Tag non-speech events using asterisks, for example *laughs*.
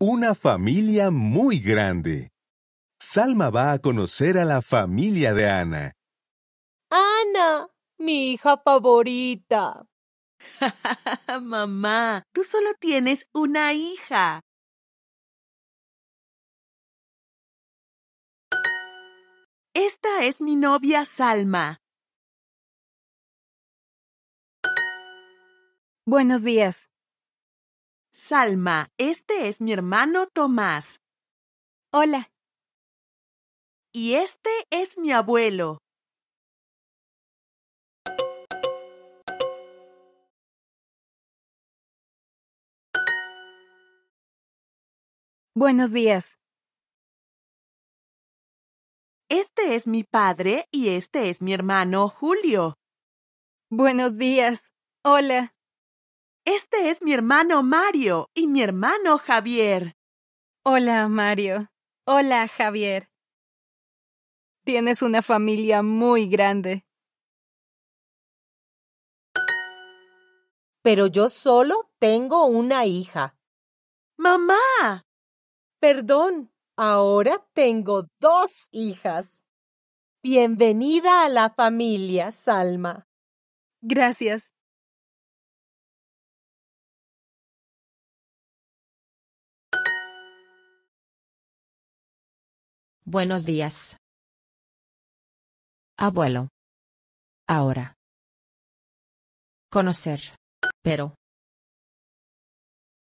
Una familia muy grande. Salma va a conocer a la familia de Ana. Ana, mi hija favorita. *laughs* Mamá, tú solo tienes una hija. Esta es mi novia Salma. Buenos días. Salma, este es mi hermano Tomás. Hola. Y este es mi abuelo. Buenos días. Este es mi padre y este es mi hermano Julio. Buenos días. Hola. Este es mi hermano Mario y mi hermano Javier. Hola, Mario. Hola, Javier. Tienes una familia muy grande. Pero yo solo tengo una hija. ¡Mamá! Perdón, ahora tengo dos hijas. Bienvenida a la familia, Salma. Gracias. Buenos días. Abuelo. Ahora. Conocer. Pero.